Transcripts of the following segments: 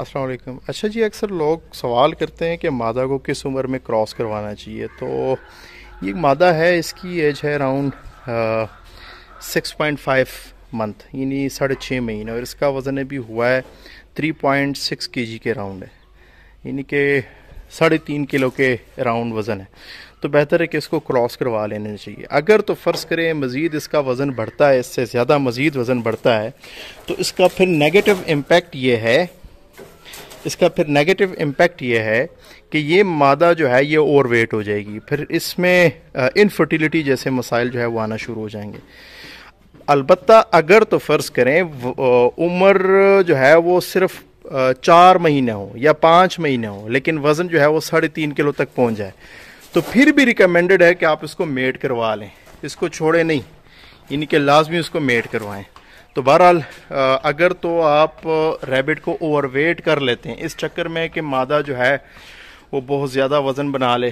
अस्सलाम अच्छा जी अक्सर लोग सवाल करते हैं कि मादा को किस उम्र में क्रॉस करवाना चाहिए तो ये मादा है इसकी एज है around six point five month यानी साढ़े छः महीने और इसका वज़न भी हुआ है थ्री पॉइंट सिक्स के जी के अराउंड है यानी कि साढ़े तीन किलो के अराउंड वज़न है तो बेहतर है कि इसको क्रॉस करवा लेना चाहिए अगर तो फ़र्ज़ करें मज़ीद इसका वज़न बढ़ता है इससे ज़्यादा मज़ीद वज़न बढ़ता है तो इसका फिर नेगेटिव इम्पेक्ट ये है इसका फिर नेगेटिव इम्पैक्ट ये है कि ये मादा जो है ये ओवर वेट हो जाएगी फिर इसमें इनफर्टिलिटी जैसे मसाइल जो है वो आना शुरू हो जाएंगे अलबत् अगर तो फ़र्ज़ करें उम्र जो है वो सिर्फ चार महीने हो या पाँच महीने हो लेकिन वज़न जो है वो साढ़े तीन किलो तक पहुंच जाए तो फिर भी रिकमेंडेड है कि आप इसको मेट करवा लें इसको छोड़े नहीं इनके लाजमी उसको मेट करवाएं तो बहरहाल अगर तो आप रैबिट को ओवरवेट कर लेते हैं इस चक्कर में कि मादा जो है वो बहुत ज़्यादा वज़न बना ले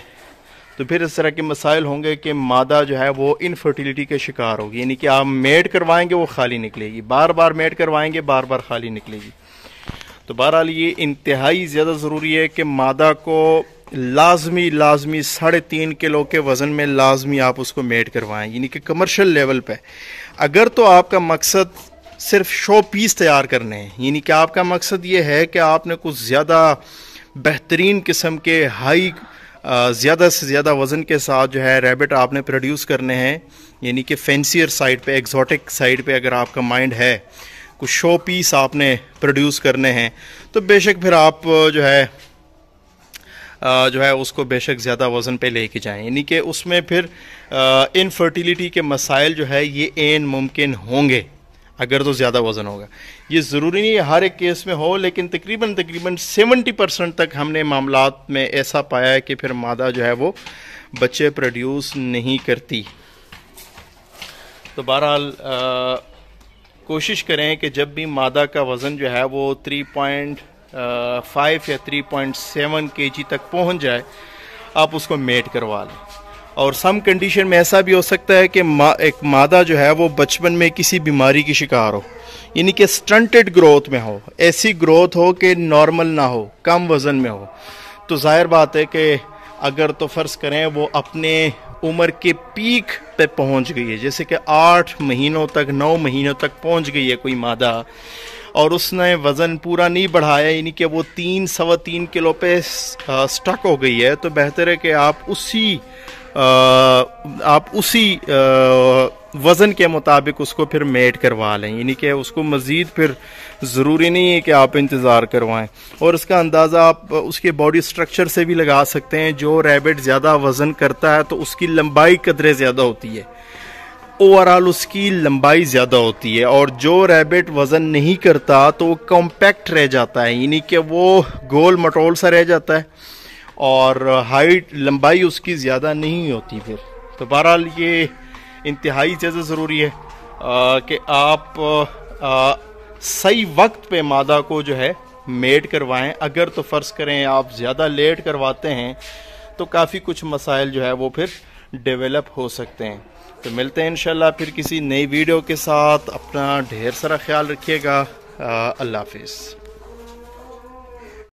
तो फिर इस तरह के मसाइल होंगे कि मादा जो है वो इनफर्टिलिटी के शिकार होगी यानी कि आप मेड करवाएंगे वो खाली निकलेगी बार बार मेड करवाएंगे बार बार खाली निकलेगी तो बहरहाल ये इंतहाई ज़्यादा ज़रूरी है कि मादा को लाजमी लाजमी साढ़े तीन किलो के वज़न में लाजमी आप उसको मेड करवाएं यानी कि कमर्शियल लेवल पे अगर तो आपका मकसद सिर्फ शो पीस तैयार करने हैं यानी कि आपका मकसद ये है कि आपने कुछ ज़्यादा बेहतरीन किस्म के हाई ज़्यादा से ज़्यादा वज़न के साथ जो है रैबिट आपने प्रोड्यूस करने हैं यानी कि फैंसियर साइड पे एग्जॉटिक साइड पे अगर आपका माइंड है कुछ शो पीस आपने प्रोड्यूस करने हैं तो बेशक फिर आप जो है जो है उसको बेशक ज़्यादा वज़न पे लेके जाएं यानी कि उसमें फिर इनफर्टिलिटी के मसाइल जो है ये एन मुमकिन होंगे अगर तो ज़्यादा वज़न होगा ये ज़रूरी नहीं है हर एक केस में हो लेकिन तकरीबन तकरीबन 70 परसेंट तक हमने मामला में ऐसा पाया है कि फिर मादा जो है वो बच्चे प्रोड्यूस नहीं करती तो बहरहाल कोशिश करें कि जब भी मादा का वज़न जो है वो 3.5 या 3.7 जी तक पहुंच जाए आप उसको मेट करवा लें और सम कंडीशन में ऐसा भी हो सकता है कि मा, एक मादा जो है वो बचपन में किसी बीमारी की शिकार हो यानी कि स्टंटेड ग्रोथ में हो ऐसी ग्रोथ हो कि नॉर्मल ना हो कम वज़न में हो तो जाहिर बात है कि अगर तो फ़र्ज़ करें वो अपने उम्र के पीक पे पहुंच गई है जैसे कि आठ महीनों तक नौ महीनों तक पहुंच गई है कोई मादा और उसने वज़न पूरा नहीं बढ़ाया यानी कि वो तीन सवा तीन किलो पे स्टक हो गई है तो बेहतर है कि आप उसी आप उसी वज़न के मुताबिक उसको फिर मेट करवा लें यानी कि उसको मज़ीद फिर ज़रूरी नहीं है कि आप इंतज़ार करवाएं और इसका अंदाज़ा आप उसके बॉडी स्ट्रक्चर से भी लगा सकते हैं जो रैबिट ज़्यादा वज़न करता है तो उसकी लंबाई कदरे ज़्यादा होती है ओवरऑल उसकी लंबाई ज़्यादा होती है और जो रैबिट वज़न नहीं करता तो वो कॉम्पैक्ट रह जाता है यानी कि वो गोल मटोल सा रह जाता है और हाइट लंबाई उसकी ज़्यादा नहीं होती फिर तो बहरहाल ये इंतहाई ज़्यादा ज़रूरी है कि आप आ, सही वक्त पे मादा को जो है मेड करवाएं अगर तो फ़र्ज़ करें आप ज़्यादा लेट करवाते हैं तो काफ़ी कुछ मसाइल जो है वो फिर डेवलप हो सकते हैं तो मिलते हैं इंशाल्लाह फिर किसी नई वीडियो के साथ अपना ढेर सारा ख्याल रखिएगा अल्लाह हाफिज़